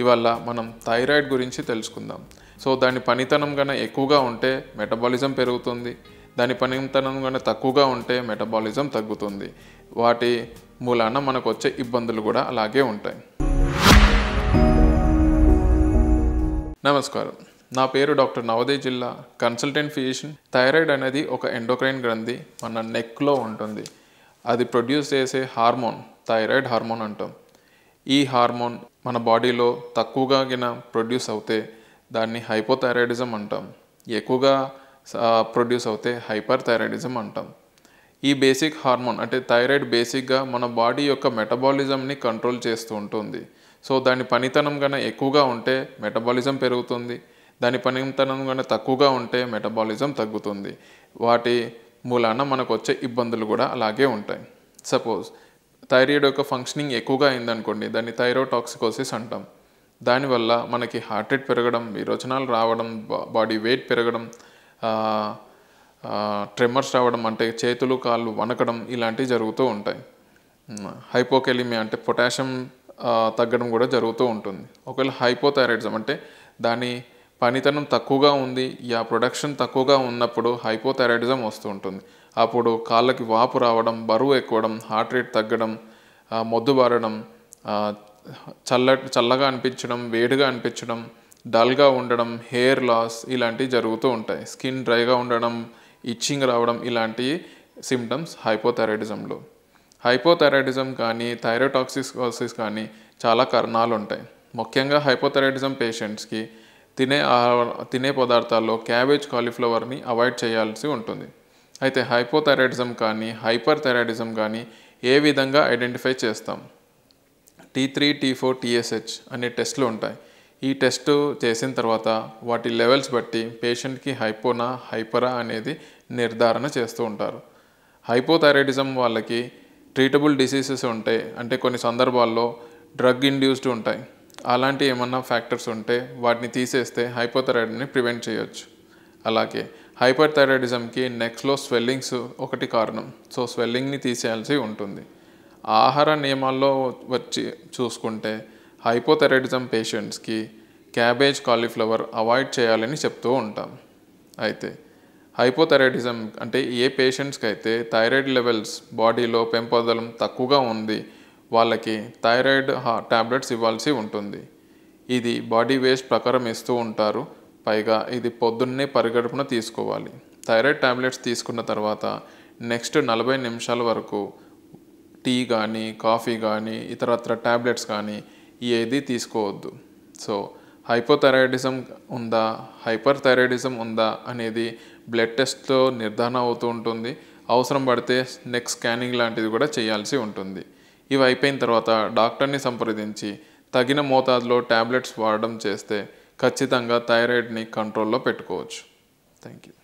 ఇవాళ మనం థైరాయిడ్ గురించి తెలుసుకుందాం సో దాని పనితనం కన్నా ఎక్కువగా ఉంటే మెటబాలిజం పెరుగుతుంది దాని పనితనం కన్నా తక్కువగా ఉంటే మెటబాలిజం తగ్గుతుంది వాటి మూలాన మనకు వచ్చే ఇబ్బందులు కూడా అలాగే ఉంటాయి నమస్కారం నా పేరు డాక్టర్ నవదే జిల్లా కన్సల్టెంట్ ఫిజిషియన్ థైరాయిడ్ అనేది ఒక ఎండోక్రైన్ గ్రంథి మన నెక్లో ఉంటుంది అది ప్రొడ్యూస్ చేసే హార్మోన్ థైరాయిడ్ హార్మోన్ అంటాం ఈ హార్మోన్ మన బాడీలో తక్కువగా గిన ప్రొడ్యూస్ అవుతే దాన్ని హైపోథైరాయిడిజం అంటాం ఎక్కువగా ప్రొడ్యూస్ అవుతే హైపర్ థైరాయిడిజం అంటాం ఈ బేసిక్ హార్మోన్ అంటే థైరాయిడ్ బేసిక్గా మన బాడీ యొక్క మెటబాలిజంని కంట్రోల్ చేస్తూ ఉంటుంది సో దాని పనితనం కన్నా ఎక్కువగా ఉంటే మెటబాలిజం పెరుగుతుంది దాని పనితనం కన్నా తక్కువగా ఉంటే మెటబాలిజం తగ్గుతుంది వాటి మూలాన మనకు వచ్చే ఇబ్బందులు కూడా అలాగే ఉంటాయి సపోజ్ థైరాయిడ్ యొక్క ఫంక్షనింగ్ ఎక్కువగా అయిందనుకోండి దాన్ని థైరోటాక్సికోసిస్ అంటాం దానివల్ల మనకి హార్ట్ రేట్ పెరగడం విరోచనాలు రావడం బాడీ వెయిట్ పెరగడం ట్రెమర్స్ రావడం అంటే చేతులు కాళ్ళు వనకడం ఇలాంటివి జరుగుతూ ఉంటాయి హైపోకెలిమి అంటే పొటాషియం తగ్గడం కూడా జరుగుతూ ఉంటుంది ఒకవేళ హైపోథైరాయిడిజం అంటే దాని పనితనం తక్కువగా ఉంది యా ప్రొడక్షన్ తక్కువగా ఉన్నప్పుడు హైపోథైరాయిడిజం వస్తూ ఉంటుంది అప్పుడు కాళ్ళకి వాపు రావడం బరువు ఎక్కువడం హార్ట్ రేట్ తగ్గడం మొద్దు బారడం చల్ల చల్లగా అనిపించడం వేడిగా అనిపించడం డల్గా ఉండడం హెయిర్ లాస్ ఇలాంటివి జరుగుతూ ఉంటాయి స్కిన్ డ్రైగా ఉండడం ఇచ్చింగ్ రావడం ఇలాంటి సిమ్టమ్స్ హైపోథైరాయిడిజంలో హైపోథైరాయిడిజం కానీ థైరోటాక్సిస్కోసిస్ కానీ చాలా కారణాలు ఉంటాయి ముఖ్యంగా హైపోథైరాయిడిజం పేషెంట్స్కి తినే తినే పదార్థాల్లో క్యాబేజ్ కాలీఫ్లవర్ని అవాయిడ్ చేయాల్సి ఉంటుంది అయితే హైపోథైరాయిడిజం కానీ హైపర్ థైరాయిడిజం కానీ ఏ విధంగా ఐడెంటిఫై చేస్తాం T three T four TSH అనే టెస్ట్లు ఉంటాయి ఈ టెస్ట్ చేసిన తర్వాత వాటి లెవెల్స్ బట్టి పేషెంట్కి హైపోనా హైపరా అనేది నిర్ధారణ చేస్తూ ఉంటారు హైపోథైరాయిడిజం వాళ్ళకి ట్రీటబుల్ డిసీజెస్ ఉంటాయి అంటే కొన్ని సందర్భాల్లో డ్రగ్ ఇండ్యూస్డ్ ఉంటాయి అలాంటి ఏమన్నా ఫ్యాక్టర్స్ ఉంటే వాటిని తీసేస్తే హైపోథైరాయిడ్ని ప్రివెంట్ చేయొచ్చు అలాగే హైపర్ థైరాయిడిజంకి నెక్స్లో స్వెల్లింగ్స్ ఒకటి కారణం సో స్వెల్లింగ్ని తీసేయాల్సి ఉంటుంది ఆహార నియమాల్లో వచ్చి చూసుకుంటే హైపోథైరాయిడిజం పేషెంట్స్కి క్యాబేజ్ కాలీఫ్లవర్ అవాయిడ్ చేయాలని చెప్తూ ఉంటాం అయితే హైపోథైరాయిడిజం అంటే ఏ పేషెంట్స్కి అయితే థైరాయిడ్ లెవెల్స్ బాడీలో పెంపొదలం తక్కువగా ఉంది వాళ్ళకి థైరాయిడ్ టాబ్లెట్స్ ఇవ్వాల్సి ఉంటుంది ఇది బాడీ వేస్ట్ ప్రకారం ఇస్తూ ఉంటారు పైగా ఇది పొద్దున్నే పరిగడుపున తీసుకోవాలి థైరాయిడ్ టాబ్లెట్స్ తీసుకున్న తర్వాత నెక్స్ట్ నలభై నిమిషాల వరకు టీ కానీ కాఫీ కానీ ఇతరత్ర టాబ్లెట్స్ కానీ ఏది తీసుకోవద్దు సో హైపోథైరాయిడిజం ఉందా హైపర్ థైరాయిడిజం ఉందా అనేది బ్లడ్ టెస్ట్తో నిర్ధారణ అవుతూ ఉంటుంది అవసరం పడితే నెక్ స్కానింగ్ లాంటిది కూడా చేయాల్సి ఉంటుంది ఇవి అయిపోయిన తర్వాత డాక్టర్ని సంప్రదించి తగిన మోతాదులో టాబ్లెట్స్ వాడడం చేస్తే ఖచ్చితంగా థైరాయిడ్ని కంట్రోల్లో పెట్టుకోవచ్చు థ్యాంక్ యూ